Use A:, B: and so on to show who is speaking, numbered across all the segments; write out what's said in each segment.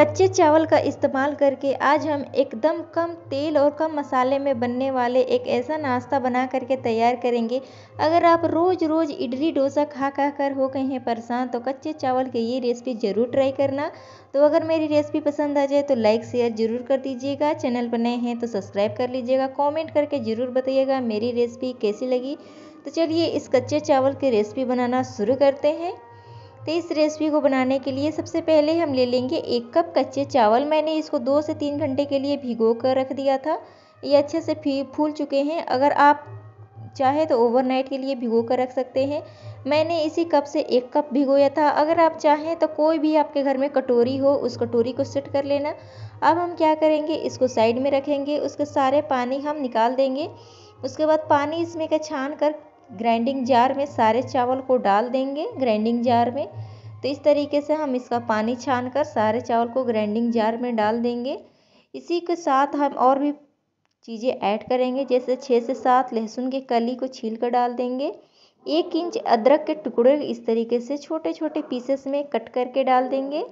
A: कच्चे चावल का इस्तेमाल करके आज हम एकदम कम तेल और कम मसाले में बनने वाले एक ऐसा नाश्ता बना करके तैयार करेंगे अगर आप रोज़ रोज़ इडली डोसा खा खा कर हो गए हैं परेशान तो कच्चे चावल की ये रेसिपी ज़रूर ट्राई करना तो अगर मेरी रेसिपी पसंद आ जाए तो लाइक शेयर ज़रूर कर दीजिएगा चैनल पर नए हैं तो सब्सक्राइब कर लीजिएगा कॉमेंट करके ज़रूर बताइएगा मेरी रेसिपी कैसी लगी तो चलिए इस कच्चे चावल की रेसिपी बनाना शुरू करते हैं तो इस रेसिपी को बनाने के लिए सबसे पहले हम ले लेंगे एक कप कच्चे चावल मैंने इसको दो से तीन घंटे के लिए भिगो कर रख दिया था ये अच्छे से फूल चुके हैं अगर आप चाहे तो ओवरनाइट के लिए भिगो कर रख सकते हैं मैंने इसी कप से एक कप भिगोया था अगर आप चाहें तो कोई भी आपके घर में कटोरी हो उस कटोरी को सेट कर लेना अब हम क्या करेंगे इसको साइड में रखेंगे उसके सारे पानी हम निकाल देंगे उसके बाद पानी इसमें का छान कर ग्राइंडिंग जार में सारे चावल को डाल देंगे ग्राइंडिंग जार में तो इस तरीके से हम इसका पानी छान कर सारे चावल को ग्राइंडिंग जार में डाल देंगे इसी के साथ हम और भी चीज़ें ऐड करेंगे जैसे छः से सात लहसुन के कली को छील कर डाल देंगे एक इंच अदरक के टुकड़े इस तरीके से छोटे छोटे पीसेस में कट करके डाल देंगे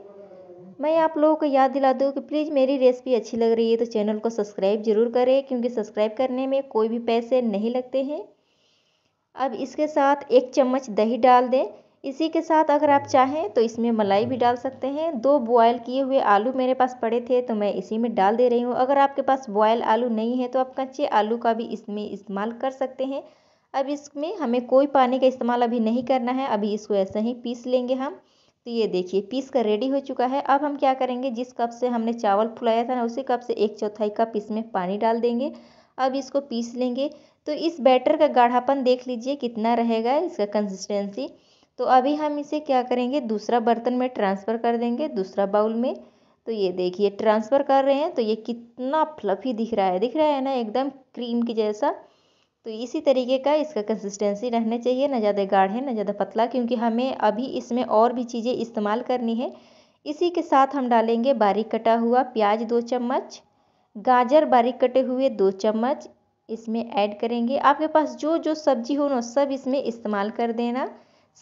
A: मैं आप लोगों को याद दिला दूँ कि प्लीज़ मेरी रेसिपी अच्छी लग रही है तो चैनल को सब्सक्राइब जरूर करें क्योंकि सब्सक्राइब करने में कोई भी पैसे नहीं लगते हैं अब इसके साथ एक चम्मच दही डाल दें इसी के साथ अगर आप चाहें तो इसमें मलाई भी डाल सकते हैं दो बॉयल किए हुए आलू मेरे पास पड़े थे तो मैं इसी में डाल दे रही हूँ अगर आपके पास बॉयल आलू नहीं है तो आप कच्चे आलू का भी इसमें इस्तेमाल कर सकते हैं अब इसमें हमें कोई पानी का इस्तेमाल अभी नहीं करना है अभी इसको ऐसे ही पीस लेंगे हम तो ये देखिए पीस कर रेडी हो चुका है अब हम क्या करेंगे जिस कप से हमने चावल फुलाया था ना उसी कप से एक चौथाई कप इसमें पानी डाल देंगे अब इसको पीस लेंगे तो इस बैटर का गाढ़ापन देख लीजिए कितना रहेगा इसका कंसिस्टेंसी तो अभी हम इसे क्या करेंगे दूसरा बर्तन में ट्रांसफ़र कर देंगे दूसरा बाउल में तो ये देखिए ट्रांसफ़र कर रहे हैं तो ये कितना फ्लफी दिख रहा है दिख रहा है ना एकदम क्रीम की जैसा तो इसी तरीके का इसका कंसिस्टेंसी रहना चाहिए ना ज़्यादा गाढ़े ना ज़्यादा पतला क्योंकि हमें अभी इसमें और भी चीज़ें इस्तेमाल करनी है इसी के साथ हम डालेंगे बारीक कटा हुआ प्याज दो चम्मच गाजर बारीक कटे हुए दो चम्मच इसमें ऐड करेंगे आपके पास जो जो सब्जी हो ना सब इसमें इस्तेमाल कर देना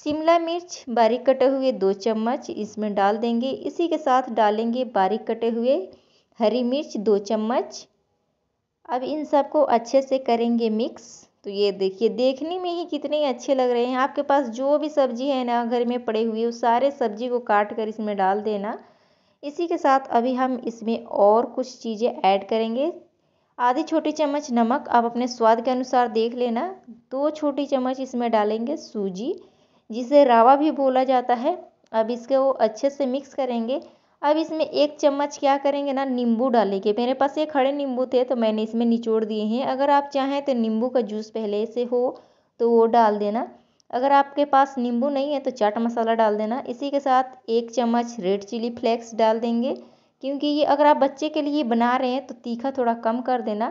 A: शिमला मिर्च बारीक कटे हुए दो चम्मच इसमें डाल देंगे इसी के साथ डालेंगे बारीक कटे हुए हरी मिर्च दो चम्मच अब इन सबको अच्छे से करेंगे मिक्स तो ये देखिए देखने में ही कितने अच्छे लग रहे हैं आपके पास जो भी सब्जी है ना घर में पड़े हुए उस सारे सब्जी को काट कर इसमें डाल देना इसी के साथ अभी हम इसमें और कुछ चीज़ें ऐड करेंगे आधी छोटी चम्मच नमक आप अपने स्वाद के अनुसार देख लेना दो छोटी चम्मच इसमें डालेंगे सूजी जिसे रावा भी बोला जाता है अब इसके वो अच्छे से मिक्स करेंगे अब इसमें एक चम्मच क्या करेंगे ना नींबू डालेंगे मेरे पास ये खड़े नींबू थे तो मैंने इसमें निचोड़ दिए हैं अगर आप चाहें तो नींबू का जूस पहले से हो तो वो डाल देना अगर आपके पास नींबू नहीं है तो चाट मसाला डाल देना इसी के साथ एक चम्मच रेड चिली फ्लेक्स डाल देंगे क्योंकि ये अगर आप बच्चे के लिए बना रहे हैं तो तीखा थोड़ा कम कर देना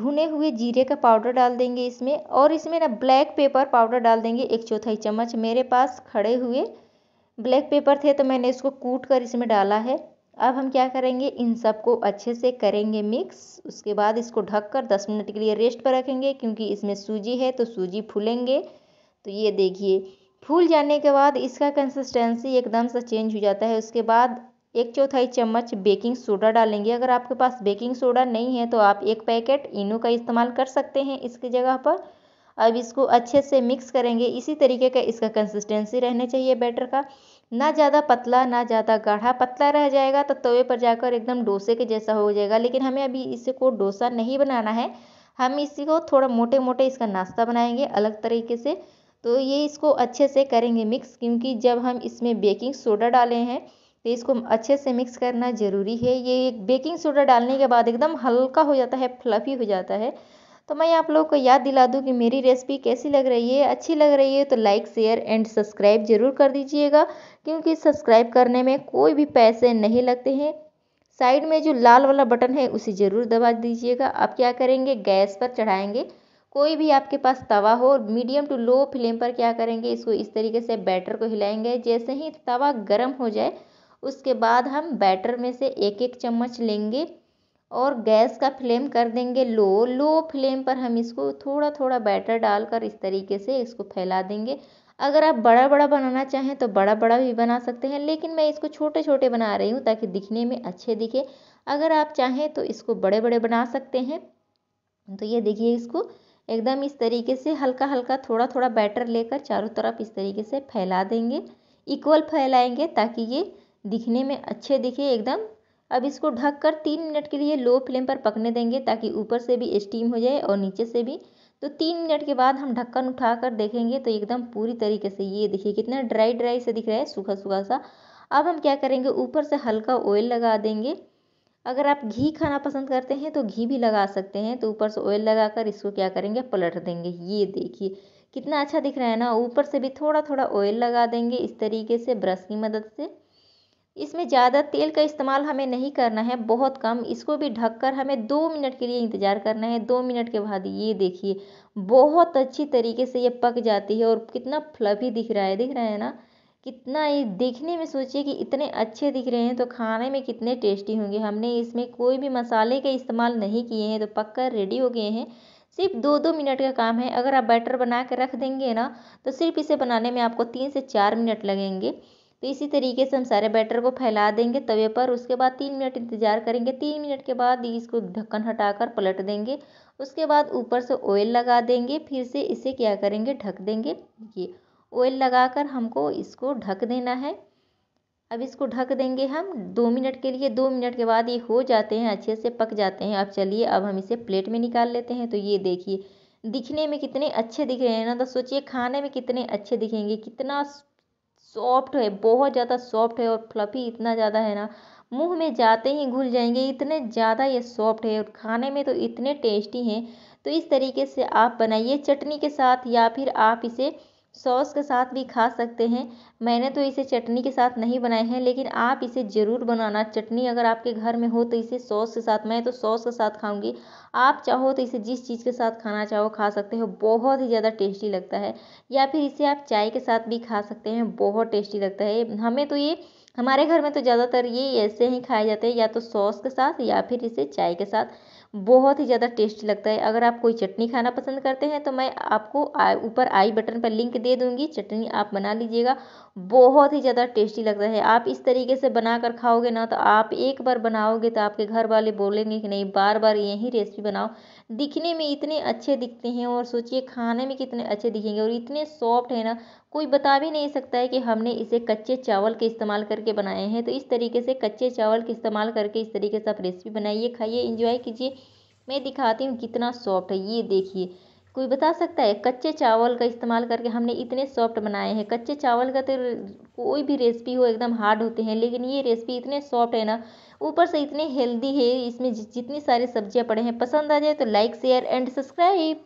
A: भुने हुए जीरे का पाउडर डाल देंगे इसमें और इसमें ना ब्लैक पेपर पाउडर डाल देंगे एक चौथाई चम्मच मेरे पास खड़े हुए ब्लैक पेपर थे तो मैंने इसको कूट कर इसमें डाला है अब हम क्या करेंगे इन सबको अच्छे से करेंगे मिक्स उसके बाद इसको ढक कर दस मिनट के लिए रेस्ट पर रखेंगे क्योंकि इसमें सूजी है तो सूजी फूलेंगे तो ये देखिए फूल जाने के बाद इसका कंसिस्टेंसी एकदम से चेंज हो जाता है उसके बाद एक चौथाई चम्मच बेकिंग सोडा डालेंगे अगर आपके पास बेकिंग सोडा नहीं है तो आप एक पैकेट इनो का इस्तेमाल कर सकते हैं इसकी जगह पर अब इसको अच्छे से मिक्स करेंगे इसी तरीके का इसका कंसिस्टेंसी रहना चाहिए बैटर का ना ज़्यादा पतला ना ज़्यादा गाढ़ा पतला रह जाएगा तो तवे पर जाकर एकदम डोसे के जैसा हो जाएगा लेकिन हमें अभी इसे को डोसा नहीं बनाना है हम इसी को थोड़ा मोटे मोटे इसका नाश्ता बनाएंगे अलग तरीके से तो ये इसको अच्छे से करेंगे मिक्स क्योंकि जब हम इसमें बेकिंग सोडा डाले हैं तो इसको अच्छे से मिक्स करना ज़रूरी है ये एक बेकिंग सोडा डालने के बाद एकदम हल्का हो जाता है फ्लफ़ी हो जाता है तो मैं आप लोगों को याद दिला दूँ कि मेरी रेसिपी कैसी लग रही है अच्छी लग रही है तो लाइक शेयर एंड सब्सक्राइब ज़रूर कर दीजिएगा क्योंकि सब्सक्राइब करने में कोई भी पैसे नहीं लगते हैं साइड में जो लाल वाला बटन है उसे ज़रूर दबा दीजिएगा आप क्या करेंगे गैस पर चढ़ाएँगे कोई भी आपके पास तवा हो मीडियम टू लो फ्लेम पर क्या करेंगे इसको इस तरीके से बैटर को हिलाएंगे जैसे ही तवा गर्म हो जाए उसके बाद हम बैटर में से एक एक चम्मच लेंगे और गैस का फ्लेम कर देंगे लो लो फ्लेम पर हम इसको थोड़ा थोड़ा बैटर डालकर इस तरीके से इसको फैला देंगे अगर आप बड़ा बड़ा बनाना चाहें तो बड़ा बड़ा भी बना सकते हैं लेकिन मैं इसको छोटे छोटे बना रही हूँ ताकि दिखने में अच्छे दिखे अगर आप चाहें तो इसको बड़े बड़े बना सकते हैं तो ये देखिए इसको एकदम इस तरीके से हल्का हल्का थोड़ा थोड़ा बैटर लेकर चारों तरफ इस तरीके से फैला देंगे इक्वल फैलाएंगे ताकि ये दिखने में अच्छे दिखे एकदम अब इसको ढक कर तीन मिनट के लिए लो फ्लेम पर पकने देंगे ताकि ऊपर से भी स्टीम हो जाए और नीचे से भी तो तीन मिनट के बाद हम ढक्कन उठा कर देखेंगे तो एकदम पूरी तरीके से ये देखिए कितना ड्राई ड्राई से दिख रहा है सूखा सूखा सा अब हम क्या करेंगे ऊपर से हल्का ऑयल लगा देंगे अगर आप घी खाना पसंद करते हैं तो घी भी लगा सकते हैं तो ऊपर से ऑयल लगा कर इसको क्या करेंगे पलट देंगे ये देखिए कितना अच्छा दिख रहा है ना ऊपर से भी थोड़ा थोड़ा ऑयल लगा देंगे इस तरीके से ब्रश की मदद से इसमें ज़्यादा तेल का इस्तेमाल हमें नहीं करना है बहुत कम इसको भी ढक कर हमें दो मिनट के लिए इंतज़ार करना है दो मिनट के बाद ये देखिए बहुत अच्छी तरीके से ये पक जाती है और कितना फ्लफी दिख रहा है दिख रहा है ना कितना ये देखने में सोचिए कि इतने अच्छे दिख रहे हैं तो खाने में कितने टेस्टी होंगे हमने इसमें कोई भी मसाले का इस्तेमाल नहीं किए हैं तो पक कर रेडी हो गए हैं सिर्फ दो दो मिनट का काम है अगर आप बैटर बना कर रख देंगे ना तो सिर्फ इसे बनाने में आपको तीन से चार मिनट लगेंगे तो इसी तरीके से हम सारे बैटर को फैला देंगे तवे पर उसके बाद तीन मिनट इंतज़ार करेंगे तीन मिनट के बाद इसको ढक्कन हटाकर पलट देंगे उसके बाद ऊपर से ऑयल लगा देंगे फिर से इसे क्या करेंगे ढक देंगे देखिए ऑयल लगाकर हमको इसको ढक देना है अब इसको ढक देंगे हम दो मिनट के लिए दो मिनट के बाद ये हो जाते हैं अच्छे से पक जाते हैं अब चलिए अब हम इसे प्लेट में निकाल लेते हैं तो ये देखिए दिखने में कितने अच्छे दिख रहे हैं ना तो सोचिए खाने में कितने अच्छे दिखेंगे कितना सॉफ्ट है बहुत ज़्यादा सॉफ्ट है और फ्लफी इतना ज़्यादा है ना मुँह में जाते ही घुल जाएंगे इतने ज़्यादा ये सॉफ्ट है और खाने में तो इतने टेस्टी हैं तो इस तरीके से आप बनाइए चटनी के साथ या फिर आप इसे सॉस के साथ भी खा सकते हैं मैंने तो इसे चटनी के साथ नहीं बनाए हैं लेकिन आप इसे ज़रूर बनाना चटनी अगर आपके घर में हो तो इसे सॉस के साथ मैं तो सॉस के साथ खाऊंगी आप चाहो तो इसे जिस चीज़ के साथ खाना चाहो खा सकते हो बहुत ही ज़्यादा टेस्टी लगता है या फिर इसे आप चाय के साथ भी खा सकते हैं बहुत टेस्टी लगता है हमें तो ये हमारे घर में तो ज़्यादातर ये ऐसे ही खाए जाते हैं या तो सॉस के साथ या फिर इसे चाय के साथ बहुत ही ज़्यादा टेस्टी लगता है अगर आप कोई चटनी खाना पसंद करते हैं तो मैं आपको ऊपर आई बटन पर लिंक दे दूँगी चटनी आप बना लीजिएगा बहुत ही ज़्यादा टेस्टी लगता है आप इस तरीके से बना कर खाओगे ना तो आप एक बार बनाओगे तो आपके घर वाले बोलेंगे कि नहीं बार बार यही रेसिपी बनाओ दिखने में इतने अच्छे दिखते हैं और सोचिए खाने में कितने अच्छे दिखेंगे और इतने सॉफ्ट है ना कोई बता भी नहीं सकता है कि हमने इसे कच्चे चावल के इस्तेमाल करके बनाए हैं तो इस तरीके से कच्चे चावल के इस्तेमाल करके इस तरीके से आप रेसिपी बनाइए खाइए इंजॉय कीजिए मैं दिखाती हूँ कितना सॉफ्ट है ये देखिए कोई बता सकता है कच्चे चावल का इस्तेमाल करके हमने इतने सॉफ्ट बनाए हैं कच्चे चावल का तो कोई भी रेसिपी हो एकदम हार्ड होते हैं लेकिन ये रेसिपी इतने सॉफ्ट है ना ऊपर से इतने हेल्दी है इसमें जितनी सारी सब्जियां पड़े हैं पसंद आ जाए तो लाइक शेयर एंड सब्सक्राइब